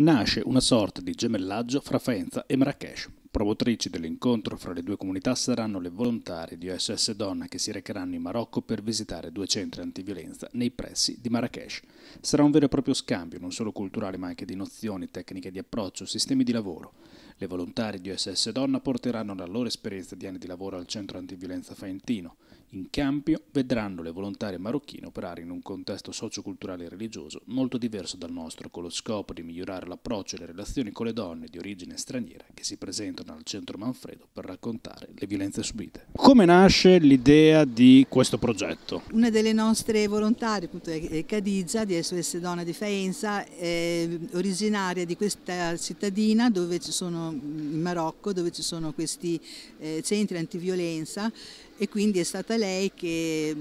nasce una sorta di gemellaggio fra Faenza e Marrakesh. Promotrici dell'incontro fra le due comunità saranno le volontarie di OSS Donna che si recheranno in Marocco per visitare due centri antiviolenza nei pressi di Marrakesh. Sarà un vero e proprio scambio, non solo culturale ma anche di nozioni, tecniche di approccio, sistemi di lavoro. Le volontarie di OSS Donna porteranno la loro esperienza di anni di lavoro al centro antiviolenza Faentino. In cambio vedranno le volontarie marocchine operare in un contesto socioculturale e religioso molto diverso dal nostro, con lo scopo di migliorare l'approccio e le relazioni con le donne di origine straniera che si presentano entrano al centro Manfredo per raccontare le violenze subite. Come nasce l'idea di questo progetto? Una delle nostre volontarie, appunto, è Cadigia di SOS Donna di Faenza, è originaria di questa cittadina sono, in Marocco dove ci sono questi eh, centri antiviolenza e quindi è stata lei che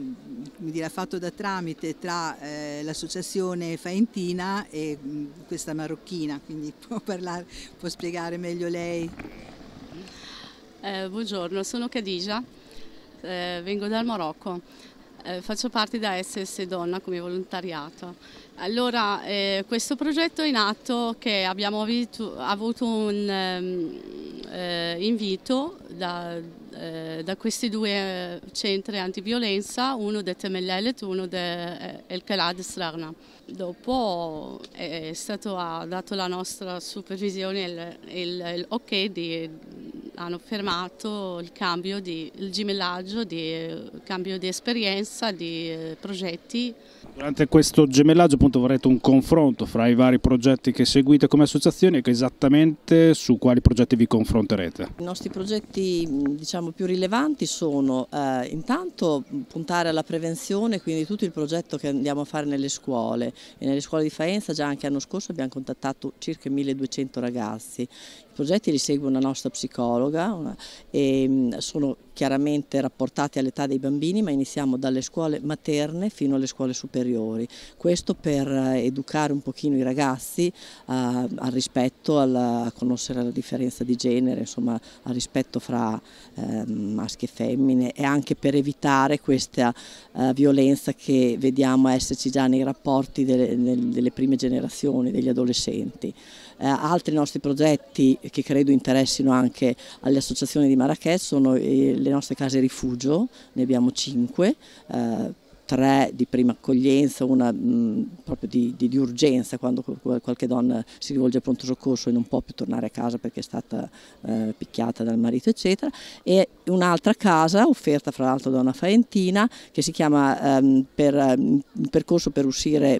dire, ha fatto da tramite tra eh, l'associazione faentina e mh, questa marocchina, quindi può, parlare, può spiegare meglio lei. Eh, buongiorno, sono Khadija, eh, vengo dal Marocco, eh, faccio parte da SS Donna come volontariato. Allora, eh, questo progetto è nato che abbiamo avuto, avuto un um, invito da, eh, da, questi due centri antiviolenza, uno del Temellelet e uno del El Khalad Srarna. Dopo è stata data la nostra supervisione, il, il, il ok di, hanno fermato il cambio di il gemellaggio, di, eh, cambio di esperienza, di eh, progetti Durante questo gemellaggio appunto avrete un confronto fra i vari progetti che seguite come associazione e esattamente su quali progetti vi confronterete? I nostri progetti diciamo, più rilevanti sono eh, intanto puntare alla prevenzione, quindi tutto il progetto che andiamo a fare nelle scuole e nelle scuole di Faenza già anche l'anno scorso abbiamo contattato circa 1200 ragazzi. I progetti li segue una nostra psicologa e sono chiaramente rapportati all'età dei bambini, ma iniziamo dalle scuole materne fino alle scuole superiori. Questo per eh, educare un pochino i ragazzi a, eh, al rispetto, alla, a conoscere la differenza di genere, insomma al rispetto fra eh, maschi e femmine e anche per evitare questa eh, violenza che vediamo esserci già nei rapporti delle, delle prime generazioni, degli adolescenti. Eh, altri nostri progetti che credo interessino anche alle associazioni di Marrakech sono eh, le delle nostre case rifugio, ne abbiamo cinque, eh, tre di prima accoglienza, una mh, proprio di, di, di, urgenza quando qualche donna si rivolge al pronto soccorso e non può più tornare a casa perché è stata eh, picchiata dal marito eccetera e un'altra casa offerta fra l'altro da una faentina che si chiama ehm, per ehm, percorso per uscire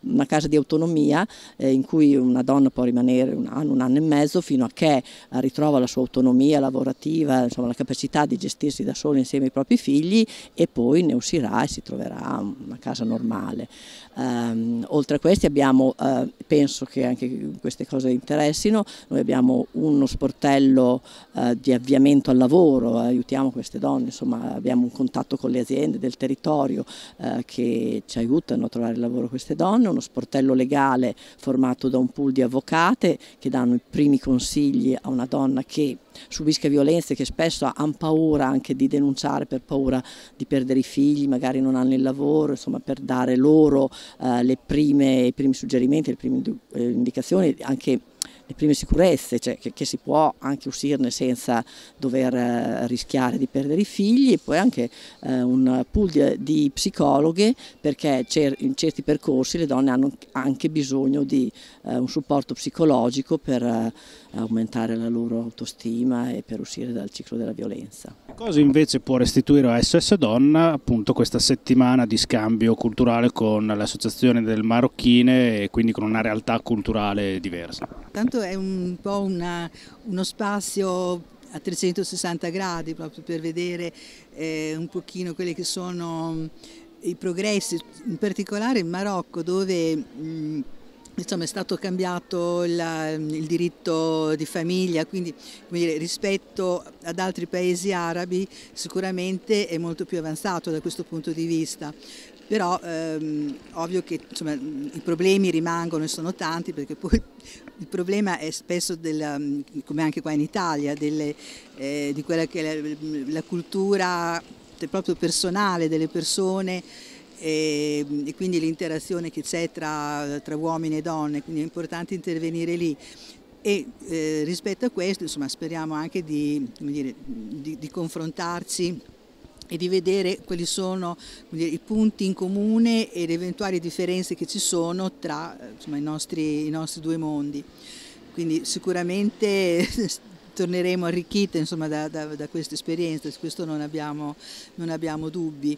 una casa di autonomia eh, in cui una donna può rimanere un anno, un anno e mezzo fino a che eh, ritrova la sua autonomia lavorativa, insomma la capacità di gestirsi da sola insieme ai propri figli e poi ne uscirà e si troverà sarà una casa normale. Um, oltre a questi abbiamo, uh, penso che anche queste cose interessino, noi abbiamo uno sportello uh, di avviamento al lavoro, aiutiamo queste donne, insomma abbiamo un contatto con le aziende del territorio uh, che ci aiutano a trovare lavoro queste donne, uno sportello legale formato da un pool di avvocate che danno i primi consigli a una donna che subisca violenze, che spesso hanno paura anche di denunciare per paura di perdere i figli, magari non hanno il lavoro, insomma per dare loro eh, prime, i primi suggerimenti, le prime eh, indicazioni, anche le prime sicurezze, cioè che, che, si può anche uscirne senza dover eh, rischiare di perdere i figli e poi anche eh, un pool di, di psicologhe perché cer in certi percorsi le donne hanno anche bisogno di eh, un supporto psicologico per eh, aumentare la loro autostima e per uscire dal ciclo della violenza. Cosa invece può restituire a SS Donna appunto questa settimana di scambio culturale con l'associazione del Marocchine e quindi con una realtà culturale diversa? Tanto questo è un po' una, uno spazio a 360 gradi proprio per vedere eh, un pochino quelli che sono i progressi, in particolare in Marocco dove... Mh, insomma, è stato cambiato la, il diritto di famiglia, quindi dire, rispetto ad altri paesi arabi sicuramente è molto più avanzato da questo punto di vista però ehm, ovvio che insomma, i problemi rimangono e sono tanti perché poi il problema è spesso, della, ehm, come anche qua in Italia, delle, eh, di quella che è la, la cultura proprio personale delle persone e, ehm, e, quindi l'interazione che c'è tra, tra, uomini e donne, quindi è importante intervenire lì. E eh, rispetto a questo insomma, speriamo anche di, dire, di, di confrontarci e di vedere quali sono dire, i punti in comune e le eventuali differenze che ci sono tra eh, insomma, i, nostri, i, nostri, due mondi. Quindi sicuramente torneremo arricchite insomma, da, da, da questa esperienza, su questo non abbiamo, non abbiamo dubbi.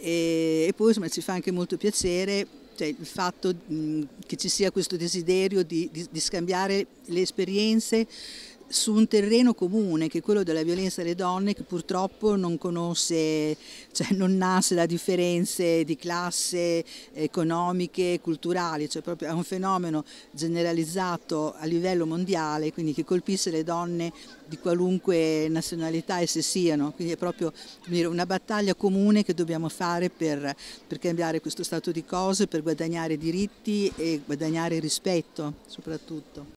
E, e poi insomma, ci fa anche molto piacere cioè, il fatto mh, che ci sia questo desiderio di, di, di scambiare le esperienze su un terreno comune che è quello della violenza alle donne che purtroppo non conosce, cioè non nasce da differenze di classe economiche, culturali, cioè proprio è un fenomeno generalizzato a livello mondiale, quindi che colpisce le donne di qualunque nazionalità esse siano, quindi è proprio dire, una battaglia comune che dobbiamo fare per, per cambiare questo stato di cose, per guadagnare diritti e guadagnare rispetto soprattutto.